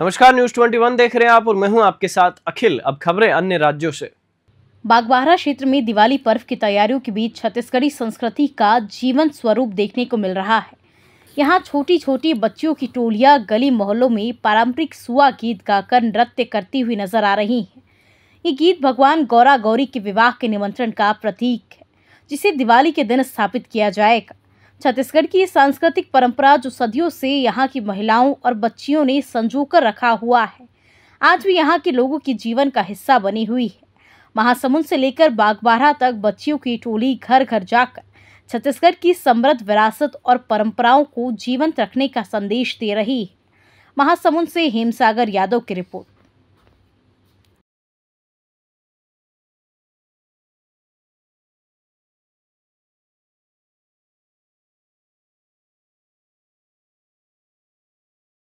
नमस्कार न्यूज 21 देख रहे हैं आप और मैं हूं आपके साथ अखिल अब खबरें अन्य राज्यों से बागबाहरा क्षेत्र में दिवाली पर्व की तैयारियों के बीच छत्तीसगढ़ी संस्कृति का जीवन स्वरूप देखने को मिल रहा है यहाँ छोटी छोटी बच्चियों की टोलियाँ गली मोहल्लों में पारंपरिक सुआ गीत गाकर नृत्य करती हुई नजर आ रही हैं ये गीत भगवान गौरा गौरी के विवाह के निमंत्रण का प्रतीक है जिसे दिवाली के दिन स्थापित किया जाएगा छत्तीसगढ़ की सांस्कृतिक परंपरा जो सदियों से यहाँ की महिलाओं और बच्चियों ने संजो कर रखा हुआ है आज भी यहाँ के लोगों के जीवन का हिस्सा बनी हुई है महासमुंद से लेकर बागबारहा तक बच्चियों की टोली घर घर जाकर छत्तीसगढ़ की समृद्ध विरासत और परंपराओं को जीवंत रखने का संदेश दे रही है महासमुंद से हेमसागर यादव की रिपोर्ट